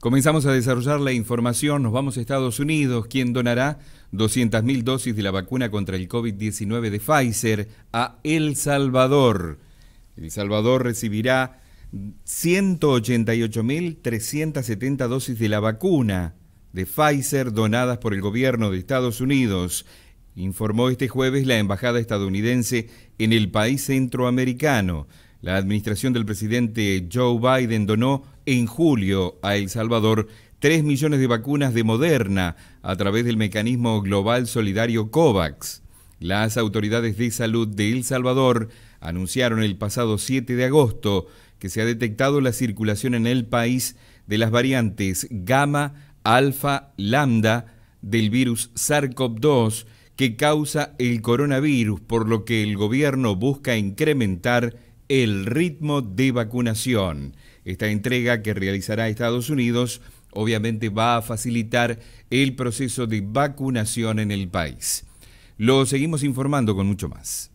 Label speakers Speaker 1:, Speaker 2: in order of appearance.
Speaker 1: Comenzamos a desarrollar la información, nos vamos a Estados Unidos, quien donará 200.000 dosis de la vacuna contra el COVID-19 de Pfizer a El Salvador. El Salvador recibirá 188.370 dosis de la vacuna de Pfizer donadas por el gobierno de Estados Unidos, informó este jueves la embajada estadounidense en el país centroamericano. La administración del presidente Joe Biden donó en julio a El Salvador 3 millones de vacunas de Moderna a través del mecanismo global solidario COVAX. Las autoridades de salud de El Salvador anunciaron el pasado 7 de agosto que se ha detectado la circulación en el país de las variantes gamma, alfa, lambda del virus SARS-CoV-2 que causa el coronavirus, por lo que el gobierno busca incrementar el ritmo de vacunación. Esta entrega que realizará Estados Unidos obviamente va a facilitar el proceso de vacunación en el país. Lo seguimos informando con mucho más.